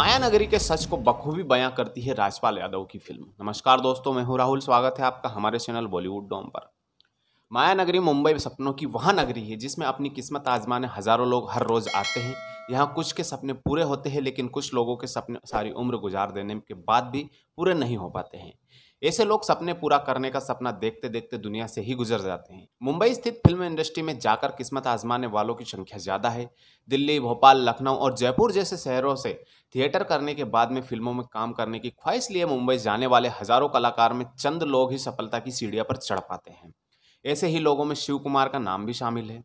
माया नगरी के सच को बखूबी बयां करती है राजपाल यादव की फिल्म नमस्कार दोस्तों मैं हूं राहुल स्वागत है आपका हमारे चैनल बॉलीवुड डॉम पर माया नगरी मुंबई सपनों की वह नगरी है जिसमें अपनी किस्मत आजमाने हजारों लोग हर रोज आते हैं यहाँ कुछ के सपने पूरे होते हैं लेकिन कुछ लोगों के सपने सारी उम्र गुजार देने के बाद भी पूरे नहीं हो पाते हैं ऐसे लोग सपने पूरा करने का सपना देखते देखते दुनिया से ही गुजर जाते हैं मुंबई स्थित फिल्म इंडस्ट्री में जाकर किस्मत आजमाने वालों की संख्या ज़्यादा है दिल्ली भोपाल लखनऊ और जयपुर जैसे शहरों से थिएटर करने के बाद में फिल्मों में काम करने की ख्वाहिश लिए मुंबई जाने वाले हजारों कलाकार में चंद लोग ही सफलता की सीढ़िया पर चढ़ पाते हैं ऐसे ही लोगों में शिव कुमार का नाम भी शामिल है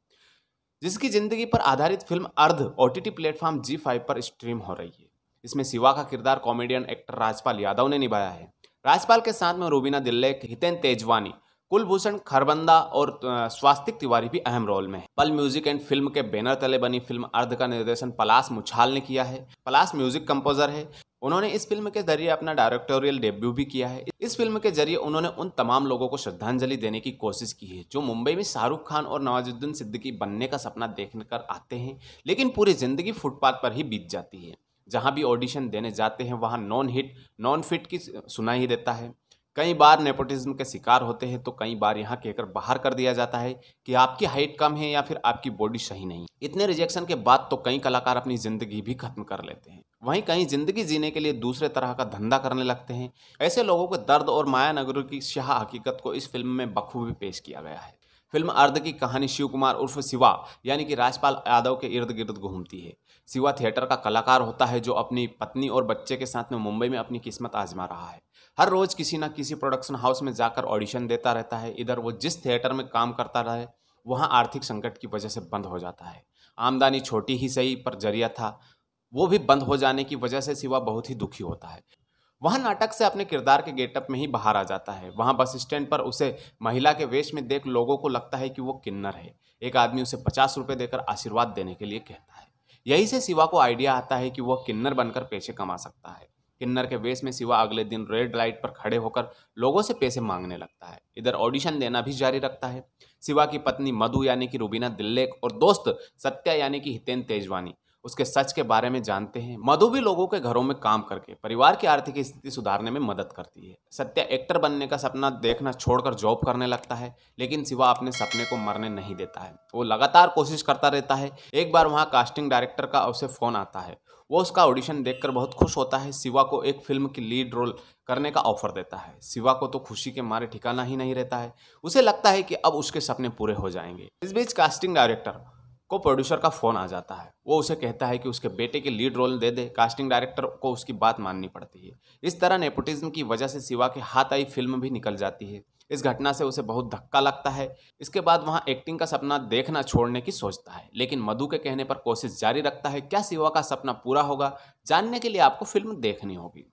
जिसकी जिंदगी पर आधारित फिल्म अर्ध O T platform Zee five पर स्ट्रीम हो रही है इसमें शिवा का किरदार कॉमेडियन एक्टर राजपाल यादव ने निभाया है राज्यपाल के साथ में रूबीना दिल्ले हितेन तेजवानी कुलभूषण खरबंदा और स्वास्तिक तिवारी भी अहम रोल में है पल म्यूजिक एंड फिल्म के बैनर तले बनी फिल्म अर्ध का निर्देशन पलास मुछाल ने किया है पलास म्यूजिक कंपोजर है उन्होंने इस फिल्म के जरिए अपना डायरेक्टोरियल डेब्यू भी किया है इस फिल्म के जरिए उन्होंने उन तमाम लोगों को श्रद्धांजलि देने की कोशिश की है जो मुंबई में शाहरुख खान और नवाजुद्दीन सिद्दीकी बनने का सपना देख कर आते हैं लेकिन पूरी जिंदगी फुटपाथ पर ही बीत जाती है जहाँ भी ऑडिशन देने जाते हैं वहाँ नॉन हिट नॉन फिट की सुनाई ही देता है कई बार नेपोटिज्म के शिकार होते हैं तो कई बार यहाँ कहकर बाहर कर दिया जाता है कि आपकी हाइट कम है या फिर आपकी बॉडी सही नहीं इतने रिजेक्शन के बाद तो कई कलाकार अपनी ज़िंदगी भी खत्म कर लेते हैं वहीं कहीं ज़िंदगी जीने के लिए दूसरे तरह का धंधा करने लगते हैं ऐसे लोगों के दर्द और माया नगरों की शाह हकीकत को इस फिल्म में बखूबी पेश किया गया है फिल्म अर्ध की कहानी शिव कुमार उर्फ शिवा यानी कि राजपाल यादव के इर्द गिर्द घूमती है शिवा थिएटर का कलाकार होता है जो अपनी पत्नी और बच्चे के साथ में मुंबई में अपनी किस्मत आजमा रहा है हर रोज किसी ना किसी प्रोडक्शन हाउस में जाकर ऑडिशन देता रहता है इधर वो जिस थिएटर में काम करता रहे वहाँ आर्थिक संकट की वजह से बंद हो जाता है आमदनी छोटी ही सही पर जरिया था वो भी बंद हो जाने की वजह से शिवा बहुत ही दुखी होता है वहाँ नाटक से अपने किरदार के गेटअप में ही बाहर आ जाता है वहाँ बस स्टैंड पर उसे महिला के वेश में देख लोगों को लगता है कि वो किन्नर है एक आदमी उसे पचास रुपये देकर आशीर्वाद देने के लिए कहता है यही से शिवा को आइडिया आता है कि वह किन्नर बनकर पैसे कमा सकता है किन्नर के वेश में शिवा अगले दिन रेड लाइट पर खड़े होकर लोगों से पैसे मांगने लगता है इधर ऑडिशन देना भी जारी रखता है शिवा की पत्नी मधु यानी कि रुबीना दिल्लेख और दोस्त सत्या यानी कि हितेन तेजवानी उसके सच के बारे में जानते हैं मधु भी लोगों के घरों में काम करके परिवार की आर्थिक स्थिति सुधारने में मदद करती है सत्या एक्टर बनने का सपना देखना छोड़कर जॉब करने लगता है लेकिन शिवा अपने सपने को मरने नहीं देता है वो लगातार कोशिश करता रहता है एक बार वहाँ कास्टिंग डायरेक्टर का उसे फ़ोन आता है वो उसका ऑडिशन देखकर बहुत खुश होता है शिवा को एक फिल्म की लीड रोल करने का ऑफर देता है शिवा को तो खुशी के मारे ठिकाना ही नहीं रहता है उसे लगता है कि अब उसके सपने पूरे हो जाएंगे इस बीच कास्टिंग डायरेक्टर को प्रोड्यूसर का फ़ोन आ जाता है वो उसे कहता है कि उसके बेटे के लीड रोल दे दे कास्टिंग डायरेक्टर को उसकी बात माननी पड़ती है इस तरह नेपोटिज्म की वजह से सिवा के हाथ आई फिल्म भी निकल जाती है इस घटना से उसे बहुत धक्का लगता है इसके बाद वहाँ एक्टिंग का सपना देखना छोड़ने की सोचता है लेकिन मधु के कहने पर कोशिश जारी रखता है क्या सिवा का सपना पूरा होगा जानने के लिए आपको फिल्म देखनी होगी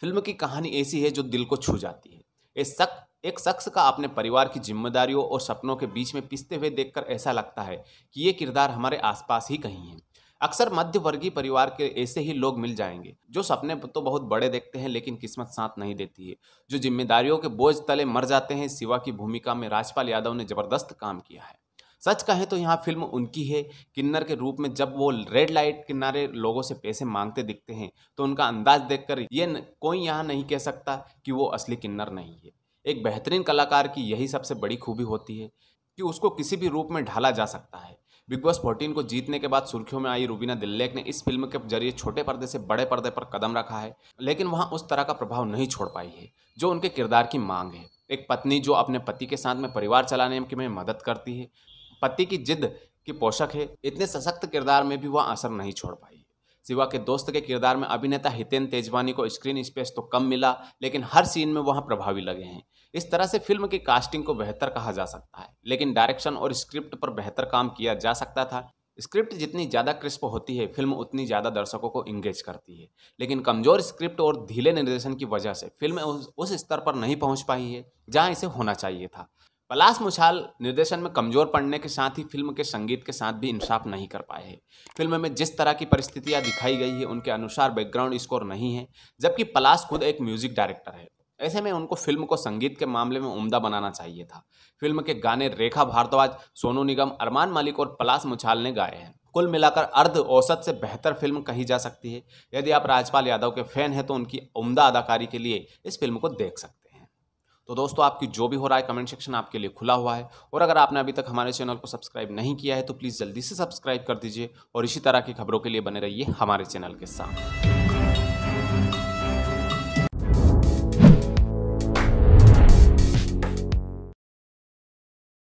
फिल्म की कहानी ऐसी है जो दिल को छू जाती है ये शक एक शख्स का अपने परिवार की जिम्मेदारियों और सपनों के बीच में पिसते हुए देखकर ऐसा लगता है कि ये किरदार हमारे आसपास ही कहीं है अक्सर मध्यवर्गीय परिवार के ऐसे ही लोग मिल जाएंगे जो सपने तो बहुत बड़े देखते हैं लेकिन किस्मत साथ नहीं देती है जो जिम्मेदारियों के बोझ तले मर जाते हैं सिवा की भूमिका में राजपाल यादव ने जबरदस्त काम किया है सच कहें तो यहाँ फिल्म उनकी है किन्नर के रूप में जब वो रेड लाइट किनारे लोगों से पैसे मांगते दिखते हैं तो उनका अंदाज देखकर ये कोई यहाँ नहीं कह सकता कि वो असली किन्नर नहीं है एक बेहतरीन कलाकार की यही सबसे बड़ी खूबी होती है कि उसको किसी भी रूप में ढाला जा सकता है बिग बॉस फोर्टीन को जीतने के बाद सुर्खियों में आई रूबीना दिल्लेक ने इस फिल्म के जरिए छोटे पर्दे से बड़े पर्दे पर कदम रखा है लेकिन वहाँ उस तरह का प्रभाव नहीं छोड़ पाई है जो उनके किरदार की मांग है एक पत्नी जो अपने पति के साथ में परिवार चलाने में मदद करती है पति की जिद की पोषक है इतने सशक्त किरदार में भी वह असर नहीं छोड़ पाई शिवा के दोस्त के किरदार में अभिनेता हितेन तेजवानी को स्क्रीन स्पेस तो कम मिला लेकिन हर सीन में वहाँ प्रभावी लगे हैं इस तरह से फिल्म की कास्टिंग को बेहतर कहा जा सकता है लेकिन डायरेक्शन और स्क्रिप्ट पर बेहतर काम किया जा सकता था स्क्रिप्ट जितनी ज़्यादा क्रिस्प होती है फिल्म उतनी ज़्यादा दर्शकों को इंगेज करती है लेकिन कमज़ोर स्क्रिप्ट और ढीले निर्देशन की वजह से फिल्म उस, उस स्तर पर नहीं पहुंच पाई है जहां इसे होना चाहिए था पलाश मुछाल निर्देशन में कमजोर पड़ने के साथ ही फिल्म के संगीत के साथ भी इंसाफ नहीं कर पाए हैं फिल्म में जिस तरह की परिस्थितियां दिखाई गई है उनके अनुसार बैकग्राउंड स्कोर नहीं है जबकि पलाश खुद एक म्यूजिक डायरेक्टर है ऐसे में उनको फिल्म को संगीत के मामले में उम्दा बनाना चाहिए था फिल्म के गाने रेखा भारद्वाज सोनू निगम अरमान मालिक और पलाश मुछाल ने गाए हैं कुल मिलाकर अर्ध औसत से बेहतर फिल्म कही जा सकती है यदि आप राजपाल यादव के फैन हैं तो उनकी उम्दा अदाकारी के लिए इस फिल्म को देख सकते हैं तो दोस्तों आपकी जो भी हो रहा है कमेंट सेक्शन आपके लिए खुला हुआ है और अगर आपने अभी तक हमारे चैनल को सब्सक्राइब नहीं किया है तो प्लीज़ जल्दी से सब्सक्राइब कर दीजिए और इसी तरह की खबरों के लिए बने रहिए हमारे चैनल के साथ